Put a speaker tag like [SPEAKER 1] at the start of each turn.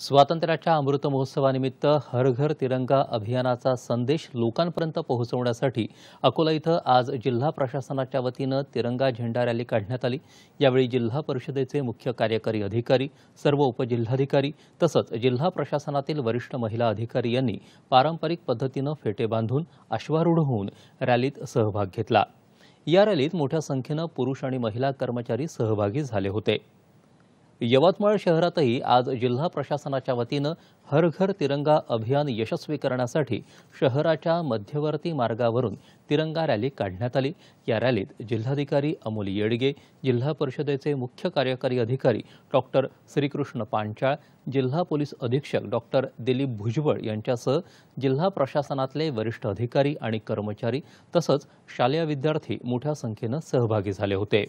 [SPEAKER 1] स्वातंत्र्याच्या अमृत महोत्सवानिमित्त हर घर तिरंगा अभियानाचा संदेश लोकांपर्यंत पोहोचवण्यासाठी अकोला इथं आज जिल्हा प्रशासनाच्या वतीनं तिरंगा झेंडा रॅली काढण्यात आली यावेळी जिल्हा परिषदेचे मुख्य कार्यकारी अधिकारी सर्व उपजिल्हाधिकारी तसंच जिल्हा प्रशासनातील वरिष्ठ महिला अधिकारी यांनी पारंपरिक पद्धतीनं फेटे बांधून अश्वारूढ होऊन रॅलीत सहभाग घेतला या रॅलीत मोठ्या संख्येनं पुरुष आणि महिला कर्मचारी सहभागी झाले होते यवतमाळ शहरातही आज जिल्हा प्रशासनाच्या वतीनं हर घर तिरंगा अभियान यशस्वी करण्यासाठी शहराच्या मध्यवर्ती मार्गावरून तिरंगा रॅली काढण्यात आली या रॅलीत जिल्हाधिकारी अमोल येडगे जिल्हा परिषदेचे मुख्य कार्यकारी अधिकारी डॉक्टर श्रीकृष्ण पांचाळ जिल्हा पोलीस अधीक्षक डॉक्टर दिलीप भुजबळ यांच्यासह जिल्हा प्रशासनातले वरिष्ठ अधिकारी आणि कर्मचारी तसंच शालेय विद्यार्थी मोठ्या संख्येनं सहभागी झाले होते